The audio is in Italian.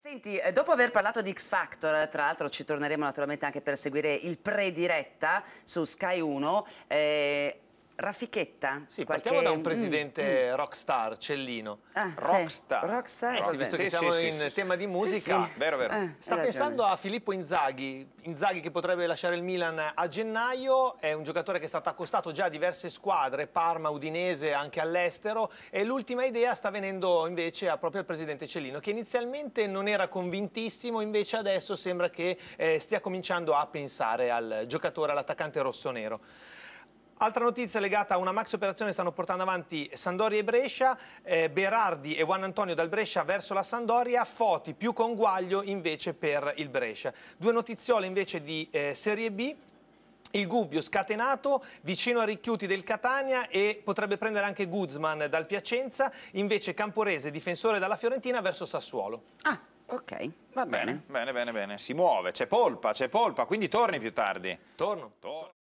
Senti, eh, dopo aver parlato di X Factor, tra l'altro ci torneremo naturalmente anche per seguire il pre-diretta su Sky 1, eh, Raffichetta? Sì, qualche... partiamo da un mm, presidente mm, rockstar, Cellino. Ah, rockstar? Sì. Rockstar? Eh sì, visto sì, che siamo in tema di musica. Sì, Vero, vero. Eh, Sta pensando a Filippo Inzaghi. Inzaghi che potrebbe lasciare il Milan a gennaio. È un giocatore che è stato accostato già a diverse squadre, Parma, Udinese, anche all'estero. E l'ultima idea sta venendo invece a proprio al presidente Cellino, che inizialmente non era convintissimo, invece adesso sembra che eh, stia cominciando a pensare al giocatore, all'attaccante rossonero. Altra notizia legata a una max operazione stanno portando avanti Sandoria e Brescia, eh, Berardi e Juan Antonio dal Brescia verso la Sandoria, Foti più conguaglio invece per il Brescia. Due notiziole invece di eh, Serie B, il Gubbio scatenato vicino a Ricchiuti del Catania e potrebbe prendere anche Guzman dal Piacenza, invece Camporese difensore dalla Fiorentina verso Sassuolo. Ah, ok, va bene. Bene, bene, bene, bene. si muove, c'è polpa, c'è polpa, quindi torni più tardi. Torno. Torno.